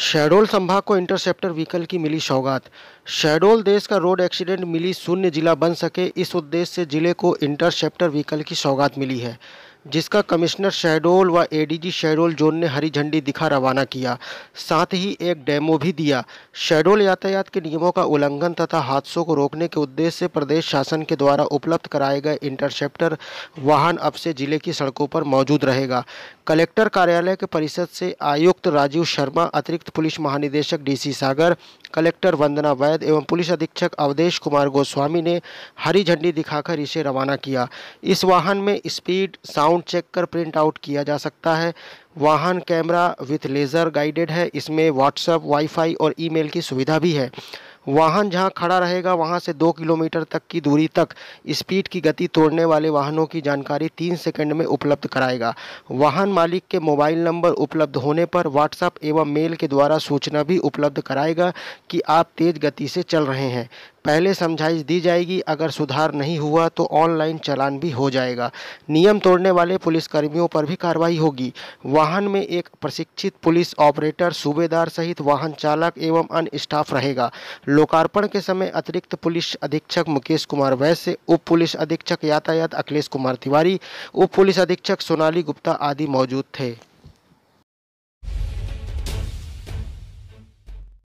शहडोल संभाग को interceptor vehicle की मिली सौगात शहडोल देश का रोड एक्सीडेंट मिली शून्य जिला बन सके इस उद्देश्य से जिले को इंटरसेप्टर व्हीकल की सौगात मिली है जिसका कमिश्नर शहडोल व एडीजी शहडोल जोन ने हरी झंडी दिखा रवाना किया साथ ही एक डेमो भी दिया शहडोल यातायात के नियमों का उल्लंघन तथा हादसों को रोकने के उद्देश्य से प्रदेश शासन के द्वारा उपलब्ध कराए गए इंटरसेप्टर वाहन अब से जिले की सड़कों पर मौजूद रहेगा कलेक्टर कार्यालय के परिषद से आयुक्त राजीव शर्मा अतिरिक्त पुलिस महानिदेशक डी सागर कलेक्टर वंदना वैद एवं पुलिस अधीक्षक अवधेश कुमार गोस्वामी ने हरी झंडी दिखाकर इसे रवाना किया इस वाहन में स्पीड साउंड चेक कर प्रिंट आउट किया जा सकता है वाहन कैमरा विथ लेज़र गाइडेड है इसमें व्हाट्सएप वाईफाई और ईमेल की सुविधा भी है वाहन जहां खड़ा रहेगा वहां से दो किलोमीटर तक की दूरी तक स्पीड की गति तोड़ने वाले वाहनों की जानकारी तीन सेकंड में उपलब्ध कराएगा वाहन मालिक के मोबाइल नंबर उपलब्ध होने पर व्हाट्सएप एवं मेल के द्वारा सूचना भी उपलब्ध कराएगा कि आप तेज़ गति से चल रहे हैं पहले समझाइश दी जाएगी अगर सुधार नहीं हुआ तो ऑनलाइन चलान भी हो जाएगा नियम तोड़ने वाले पुलिसकर्मियों पर भी कार्रवाई होगी वाहन में एक प्रशिक्षित पुलिस ऑपरेटर सूबेदार सहित वाहन चालक एवं अन्य स्टाफ रहेगा लोकार्पण के समय अतिरिक्त पुलिस अधीक्षक मुकेश कुमार वैश्य उप पुलिस अधीक्षक यातायात अखिलेश कुमार तिवारी उप पुलिस अधीक्षक सोनाली गुप्ता आदि मौजूद थे